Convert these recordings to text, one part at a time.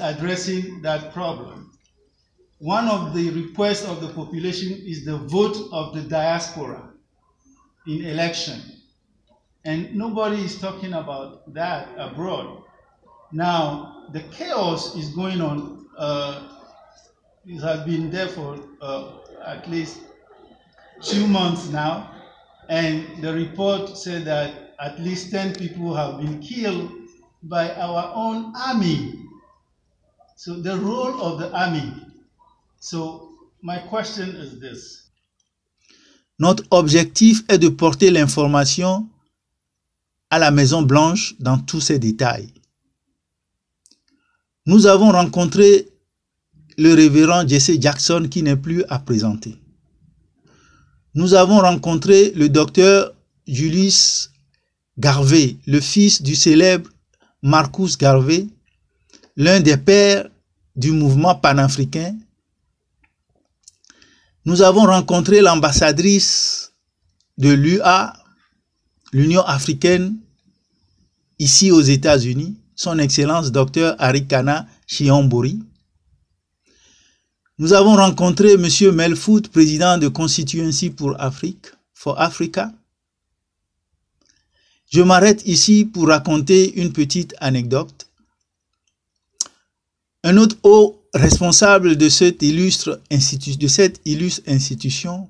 addressing that problem. One of the requests of the population is the vote of the diaspora in election. And nobody is talking about that abroad. Now, the chaos is going on. Uh, it has been there for uh, at least two months now. And the report said that at least 10 people have been killed by our own army Notre objectif est de porter l'information à la Maison Blanche dans tous ses détails. Nous avons rencontré le révérend Jesse Jackson qui n'est plus à présenter. Nous avons rencontré le docteur Julius Garvey, le fils du célèbre Marcus Garvey, l'un des pères du mouvement panafricain, nous avons rencontré l'ambassadrice de l'UA, l'Union africaine, ici aux États-Unis, son Excellence Dr. Arikana Chiombori. Nous avons rencontré M. Melfoot, président de Constituency pour Afrique, for Africa. Je m'arrête ici pour raconter une petite anecdote. Un autre haut responsable de cette illustre, de cette illustre institution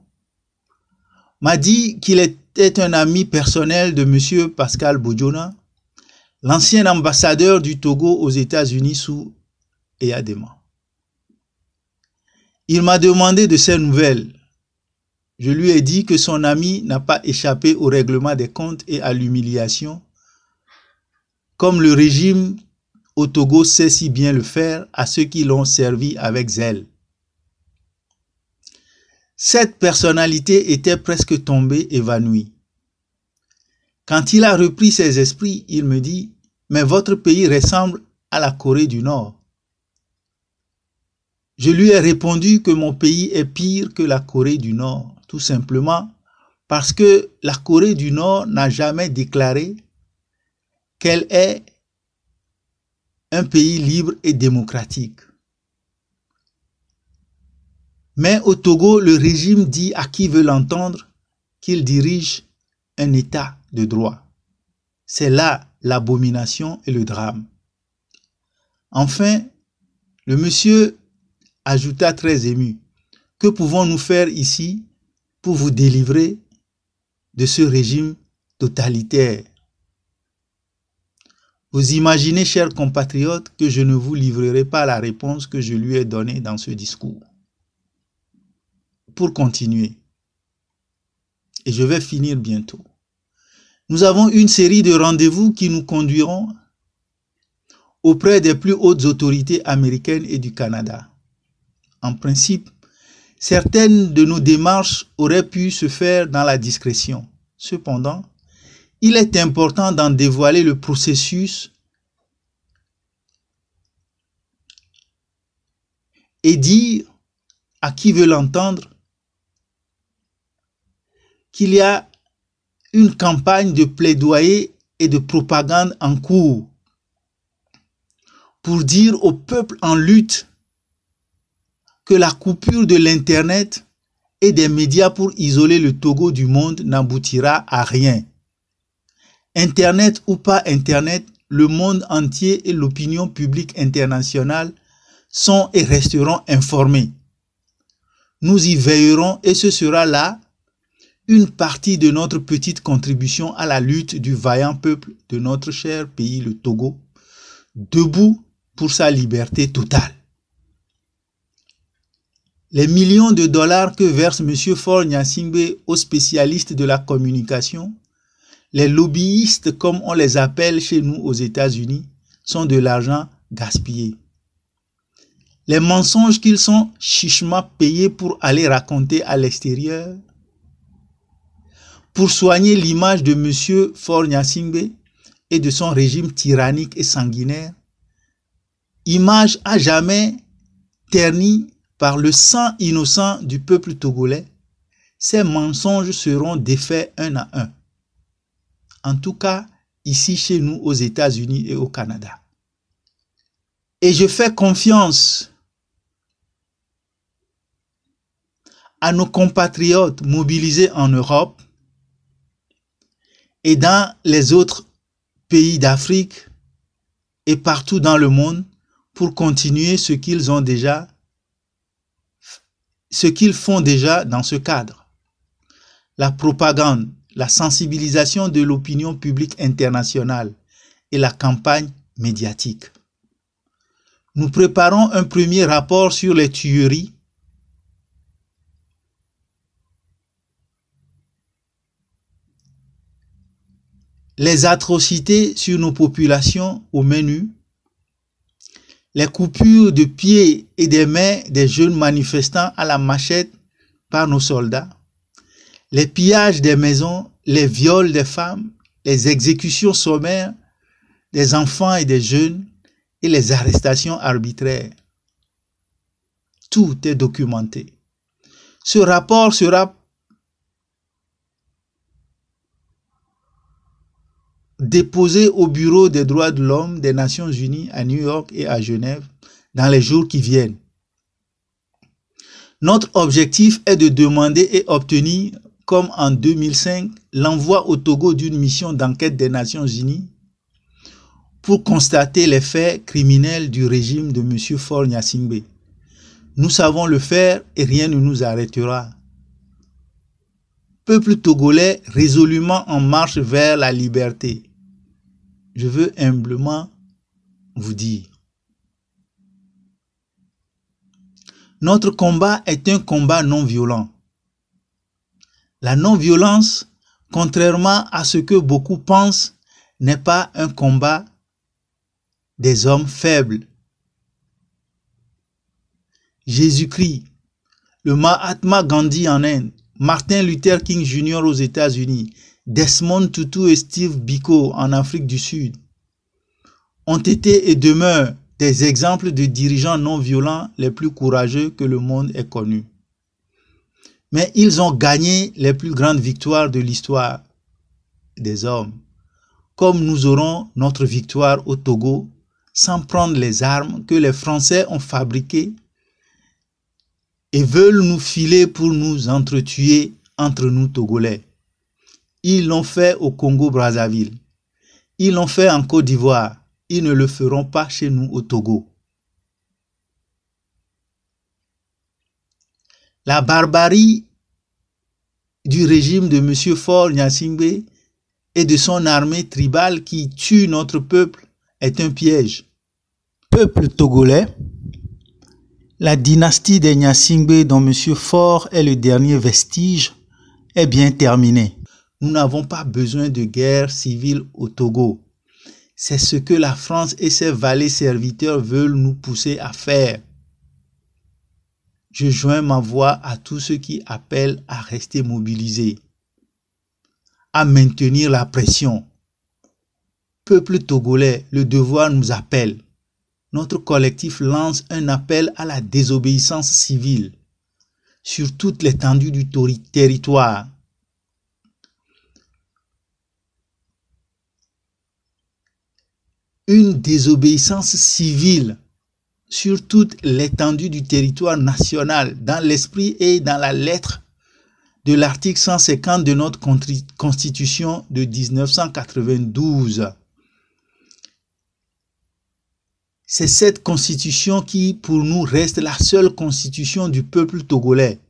m'a dit qu'il était un ami personnel de M. Pascal Boujonin, l'ancien ambassadeur du Togo aux États-Unis sous EADEMA. Il m'a demandé de ses nouvelles. Je lui ai dit que son ami n'a pas échappé au règlement des comptes et à l'humiliation, comme le régime au Togo sait si bien le faire à ceux qui l'ont servi avec zèle. Cette personnalité était presque tombée évanouie. Quand il a repris ses esprits, il me dit, mais votre pays ressemble à la Corée du Nord. Je lui ai répondu que mon pays est pire que la Corée du Nord, tout simplement parce que la Corée du Nord n'a jamais déclaré qu'elle est un pays libre et démocratique. Mais au Togo, le régime dit à qui veut l'entendre qu'il dirige un État de droit. C'est là l'abomination et le drame. Enfin, le monsieur ajouta très ému, Que pouvons-nous faire ici pour vous délivrer de ce régime totalitaire vous imaginez, chers compatriotes, que je ne vous livrerai pas la réponse que je lui ai donnée dans ce discours. Pour continuer, et je vais finir bientôt, nous avons une série de rendez-vous qui nous conduiront auprès des plus hautes autorités américaines et du Canada. En principe, certaines de nos démarches auraient pu se faire dans la discrétion. Cependant, il est important d'en dévoiler le processus et dire à qui veut l'entendre qu'il y a une campagne de plaidoyer et de propagande en cours pour dire au peuple en lutte que la coupure de l'Internet et des médias pour isoler le Togo du monde n'aboutira à rien. Internet ou pas Internet, le monde entier et l'opinion publique internationale sont et resteront informés. Nous y veillerons et ce sera là une partie de notre petite contribution à la lutte du vaillant peuple de notre cher pays, le Togo, debout pour sa liberté totale. Les millions de dollars que verse M. Ford aux spécialistes de la communication les lobbyistes, comme on les appelle chez nous aux États-Unis, sont de l'argent gaspillé. Les mensonges qu'ils sont chichement payés pour aller raconter à l'extérieur. Pour soigner l'image de M. Fort et de son régime tyrannique et sanguinaire, image à jamais ternie par le sang innocent du peuple togolais, ces mensonges seront défaits un à un en tout cas ici chez nous aux États-Unis et au Canada. Et je fais confiance à nos compatriotes mobilisés en Europe et dans les autres pays d'Afrique et partout dans le monde pour continuer ce qu'ils ont déjà ce qu'ils font déjà dans ce cadre. La propagande la sensibilisation de l'opinion publique internationale et la campagne médiatique. Nous préparons un premier rapport sur les tueries les atrocités sur nos populations au menu, les coupures de pieds et des mains des jeunes manifestants à la machette par nos soldats, les pillages des maisons, les viols des femmes, les exécutions sommaires des enfants et des jeunes et les arrestations arbitraires. Tout est documenté. Ce rapport sera déposé au Bureau des droits de l'homme des Nations Unies à New York et à Genève dans les jours qui viennent. Notre objectif est de demander et obtenir comme en 2005, l'envoi au Togo d'une mission d'enquête des Nations Unies pour constater les faits criminels du régime de M. Faure Nyassimbe. Nous savons le faire et rien ne nous arrêtera. Peuple togolais résolument en marche vers la liberté. Je veux humblement vous dire. Notre combat est un combat non violent. La non-violence, contrairement à ce que beaucoup pensent, n'est pas un combat des hommes faibles. Jésus-Christ, le Mahatma Gandhi en Inde, Martin Luther King Jr. aux États-Unis, Desmond Tutu et Steve Biko en Afrique du Sud ont été et demeurent des exemples de dirigeants non violents les plus courageux que le monde ait connus mais ils ont gagné les plus grandes victoires de l'histoire des hommes, comme nous aurons notre victoire au Togo sans prendre les armes que les Français ont fabriquées et veulent nous filer pour nous entretuer entre nous Togolais. Ils l'ont fait au Congo-Brazzaville. Ils l'ont fait en Côte d'Ivoire. Ils ne le feront pas chez nous au Togo. la barbarie du régime de M. Faure Nyasingbe et de son armée tribale qui tue notre peuple est un piège. Peuple togolais, la dynastie des Nyasingbe dont M. Faure est le dernier vestige est bien terminée. Nous n'avons pas besoin de guerre civile au Togo. C'est ce que la France et ses valets serviteurs veulent nous pousser à faire je joins ma voix à tous ceux qui appellent à rester mobilisés, à maintenir la pression. Peuple togolais, le devoir nous appelle. Notre collectif lance un appel à la désobéissance civile sur toute l'étendue du territoire. Une désobéissance civile sur toute l'étendue du territoire national, dans l'esprit et dans la lettre de l'article 150 de notre Constitution de 1992. C'est cette constitution qui, pour nous, reste la seule constitution du peuple togolais.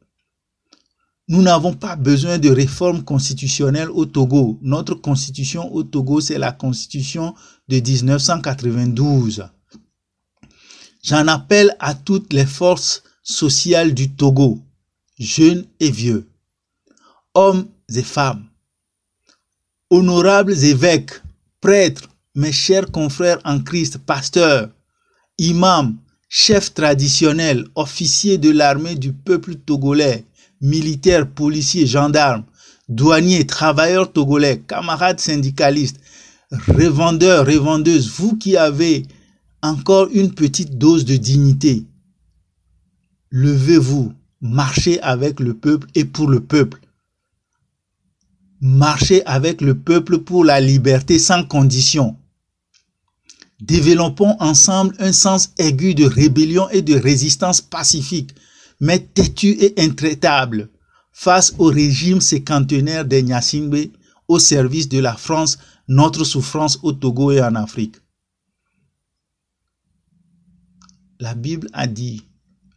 Nous n'avons pas besoin de réformes constitutionnelles au Togo. Notre constitution au Togo, c'est la constitution de 1992. J'en appelle à toutes les forces sociales du Togo, jeunes et vieux, hommes et femmes, honorables évêques, prêtres, mes chers confrères en Christ, pasteurs, imams, chefs traditionnels, officiers de l'armée du peuple togolais, militaires, policiers, gendarmes, douaniers, travailleurs togolais, camarades syndicalistes, revendeurs, revendeuses, vous qui avez encore une petite dose de dignité. Levez-vous, marchez avec le peuple et pour le peuple. Marchez avec le peuple pour la liberté sans condition. Développons ensemble un sens aigu de rébellion et de résistance pacifique, mais têtu et intraitable, face au régime séquentenaire des au service de la France, notre souffrance au Togo et en Afrique. la Bible a dit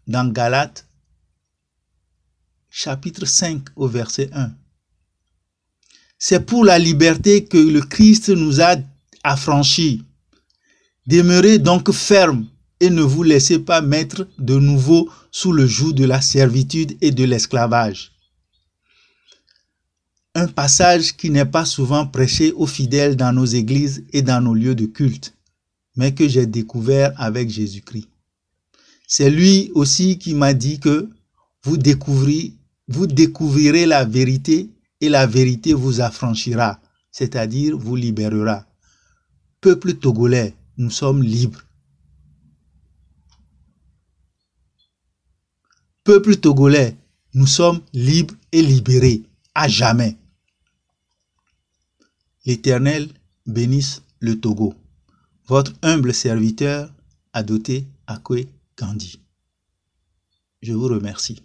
dans Galates chapitre 5 au verset 1. C'est pour la liberté que le Christ nous a affranchis. Demeurez donc fermes et ne vous laissez pas mettre de nouveau sous le joug de la servitude et de l'esclavage. Un passage qui n'est pas souvent prêché aux fidèles dans nos églises et dans nos lieux de culte, mais que j'ai découvert avec Jésus-Christ. C'est lui aussi qui m'a dit que vous découvrirez, vous découvrirez la vérité et la vérité vous affranchira, c'est-à-dire vous libérera. Peuple togolais, nous sommes libres. Peuple togolais, nous sommes libres et libérés à jamais. L'Éternel bénisse le Togo. Votre humble serviteur, Adoté Akwe Gandhi. Je vous remercie.